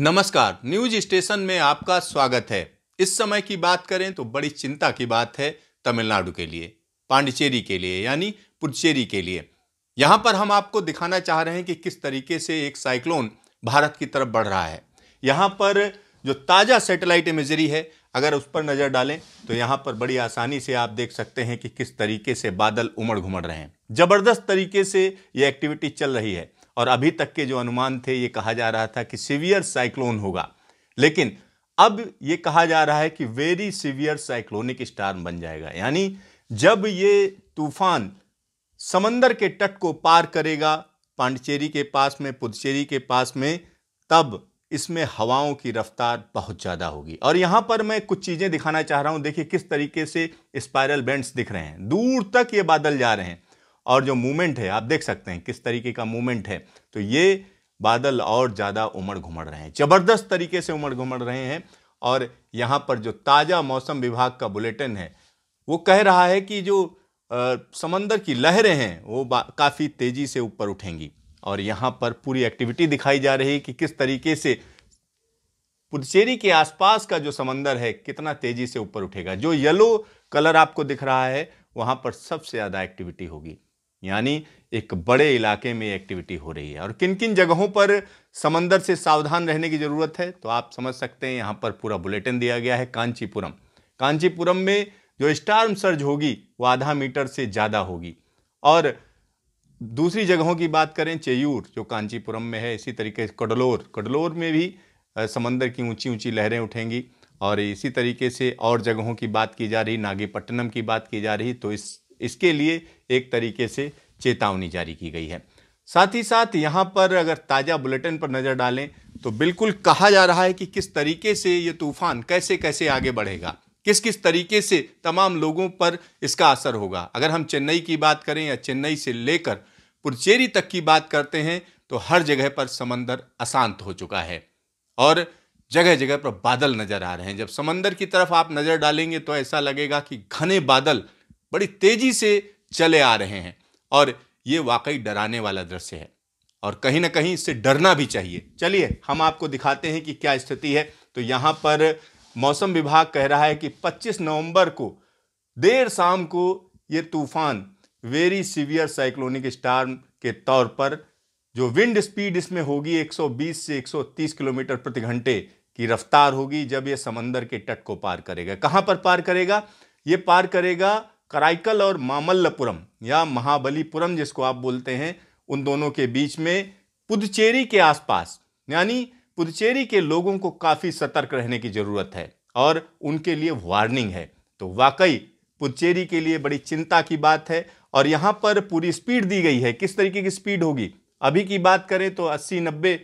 नमस्कार news station में आपका स्वागत है इस समय की बात करें तो बड़ी चिंता की बात है तमिलनाडु के लिए पांडिचेरी के लिए यानी पुडुचेरी के लिए यहां पर हम आपको दिखाना चाह रहे हैं कि किस तरीके से एक साइक्लोन भारत की तरफ बढ़ रहा है यहां पर जो ताज़ा सैटेलाइट इमेजरी है अगर उस पर नज़र डालें तो यहाँ पर बड़ी आसानी से आप देख सकते हैं कि किस तरीके से बादल उमड़ घुमड़ रहे हैं ज़बरदस्त तरीके से ये एक्टिविटी चल रही है और अभी तक के जो अनुमान थे ये कहा जा रहा था कि सीवियर साइक्लोन होगा लेकिन अब ये कहा जा रहा है कि वेरी सीवियर साइक्लोनिक स्टार बन जाएगा यानी जब ये तूफान समंदर के तट को पार करेगा पांडिचेरी के पास में पुदुचेरी के पास में तब इसमें हवाओं की रफ्तार बहुत ज़्यादा होगी और यहाँ पर मैं कुछ चीज़ें दिखाना चाह रहा हूँ देखिए किस तरीके से स्पायरल बैंड्स दिख रहे हैं दूर तक ये बादल जा रहे हैं और जो मूवमेंट है आप देख सकते हैं किस तरीके का मूवमेंट है तो ये बादल और ज़्यादा उमड़ घुमड़ रहे हैं ज़बरदस्त तरीके से उमड़ घुमड़ रहे हैं और यहाँ पर जो ताज़ा मौसम विभाग का बुलेटिन है वो कह रहा है कि जो आ, समंदर की लहरें हैं वो काफ़ी तेज़ी से ऊपर उठेंगी और यहाँ पर पूरी एक्टिविटी दिखाई जा रही है कि किस तरीके से पुदुचेरी के आसपास का जो समंदर है कितना तेज़ी से ऊपर उठेगा जो येलो कलर आपको दिख रहा है वहाँ पर सबसे ज़्यादा एक्टिविटी होगी यानी एक बड़े इलाके में एक्टिविटी हो रही है और किन किन जगहों पर समंदर से सावधान रहने की ज़रूरत है तो आप समझ सकते हैं यहाँ पर पूरा बुलेटिन दिया गया है कांचीपुरम कांचीपुरम में जो स्टार्म सर्ज होगी वो आधा मीटर से ज़्यादा होगी और दूसरी जगहों की बात करें चेयूर जो कांचीपुरम में है इसी तरीके से कडलोर कडलोर में भी समंदर की ऊंची ऊंची लहरें उठेंगी और इसी तरीके से और जगहों की बात की जा रही नागीपट्टनम की बात की जा रही तो इस इसके लिए एक तरीके से चेतावनी जारी की गई है साथ ही साथ यहाँ पर अगर ताज़ा बुलेटिन पर नज़र डालें तो बिल्कुल कहा जा रहा है कि किस तरीके से ये तूफान कैसे कैसे आगे बढ़ेगा किस किस तरीके से तमाम लोगों पर इसका असर होगा अगर हम चेन्नई की बात करें या चेन्नई से लेकर पुरचेरी तक की बात करते हैं तो हर जगह पर समंदर अशांत हो चुका है और जगह जगह पर बादल नज़र आ रहे हैं जब समंदर की तरफ आप नज़र डालेंगे तो ऐसा लगेगा कि घने बादल बड़ी तेजी से चले आ रहे हैं और ये वाकई डराने वाला दृश्य है और कहीं ना कहीं इससे डरना भी चाहिए चलिए हम आपको दिखाते हैं कि क्या स्थिति है तो यहाँ पर मौसम विभाग कह रहा है कि 25 नवंबर को देर शाम को ये तूफान वेरी सीवियर साइक्लोनिक स्टार्म के तौर पर जो विंड स्पीड इसमें होगी 120 से 130 किलोमीटर प्रति घंटे की रफ्तार होगी जब ये समंदर के तट को पार करेगा कहाँ पर पार करेगा ये पार करेगा कराइकल और मामल्लपुरम या महाबलीपुरम जिसको आप बोलते हैं उन दोनों के बीच में पुदुचेरी के आसपास यानी पुदुचेरी के लोगों को काफ़ी सतर्क रहने की ज़रूरत है और उनके लिए वार्निंग है तो वाकई पुदुचेरी के लिए बड़ी चिंता की बात है और यहाँ पर पूरी स्पीड दी गई है किस तरीके की स्पीड होगी अभी की बात करें तो 80-90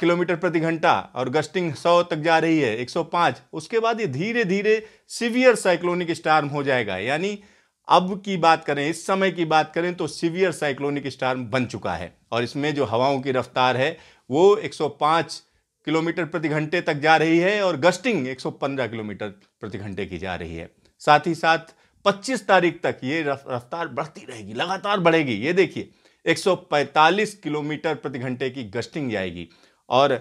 किलोमीटर प्रति घंटा और गस्टिंग 100 तक जा रही है 105 उसके बाद ये धीरे धीरे सीवियर साइक्लोनिक स्टार्म हो जाएगा यानी अब की बात करें इस समय की बात करें तो सीवियर साइक्लोनिक स्टार्म बन चुका है और इसमें जो हवाओं की रफ्तार है वो 105 किलोमीटर प्रति घंटे तक जा रही है और गस्टिंग 115 किलोमीटर प्रति घंटे की जा रही है साथ ही साथ 25 तारीख तक ये रफ्तार बढ़ती रहेगी लगातार बढ़ेगी ये देखिए 145 किलोमीटर प्रति घंटे की गस्टिंग जाएगी और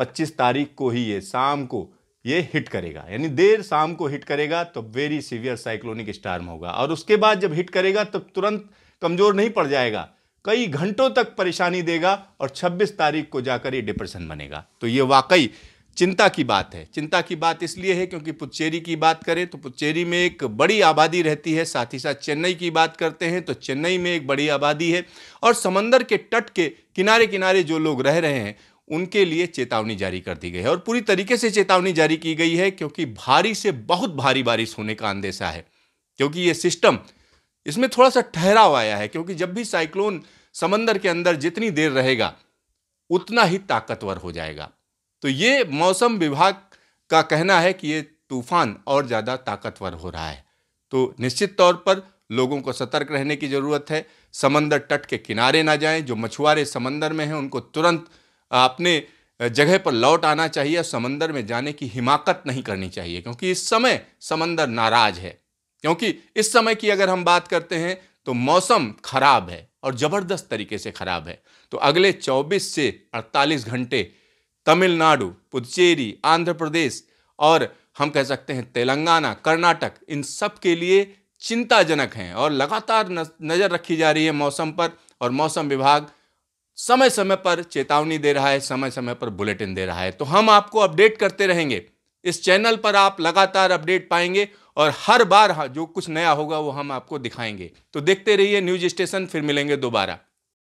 25 तारीख को ही ये शाम को ये हिट करेगा यानी देर शाम को हिट करेगा तो वेरी सीवियर साइक्लोनिक स्टार्म होगा और उसके बाद जब हिट करेगा तब तो तुरंत कमज़ोर नहीं पड़ जाएगा कई घंटों तक परेशानी देगा और 26 तारीख को जाकर ये डिप्रेशन बनेगा तो ये वाकई चिंता की बात है चिंता की बात इसलिए है क्योंकि पुच्चेरी की बात करें तो पुच्चेरी में एक बड़ी आबादी रहती है साथ ही साथ चेन्नई की बात करते हैं तो चेन्नई में एक बड़ी आबादी है और समंदर के तट के किनारे किनारे जो लोग रह रहे हैं उनके लिए चेतावनी जारी कर दी गई है और पूरी तरीके से चेतावनी जारी की गई है क्योंकि भारी से बहुत भारी बारिश होने का अंदेशा है क्योंकि ये सिस्टम इसमें थोड़ा सा ठहराव आया है क्योंकि जब भी साइक्लोन समंदर के अंदर जितनी देर रहेगा उतना ही ताकतवर हो जाएगा तो ये मौसम विभाग का कहना है कि ये तूफान और ज़्यादा ताकतवर हो रहा है तो निश्चित तौर पर लोगों को सतर्क रहने की ज़रूरत है समंदर तट के किनारे ना जाएं जो मछुआरे समंदर में हैं उनको तुरंत अपने जगह पर लौट आना चाहिए समंदर में जाने की हिमाकत नहीं करनी चाहिए क्योंकि इस समय समंदर नाराज है क्योंकि इस समय की अगर हम बात करते हैं तो मौसम खराब है और ज़बरदस्त तरीके से खराब है तो अगले 24 से 48 घंटे तमिलनाडु पुदुचेरी आंध्र प्रदेश और हम कह सकते हैं तेलंगाना कर्नाटक इन सब के लिए चिंताजनक हैं और लगातार नज़र रखी जा रही है मौसम पर और मौसम विभाग समय समय पर चेतावनी दे रहा है समय समय पर बुलेटिन दे रहा है तो हम आपको अपडेट करते रहेंगे इस चैनल पर आप लगातार अपडेट पाएंगे और हर बार जो कुछ नया होगा वो हम आपको दिखाएंगे तो देखते रहिए न्यूज स्टेशन फिर मिलेंगे दोबारा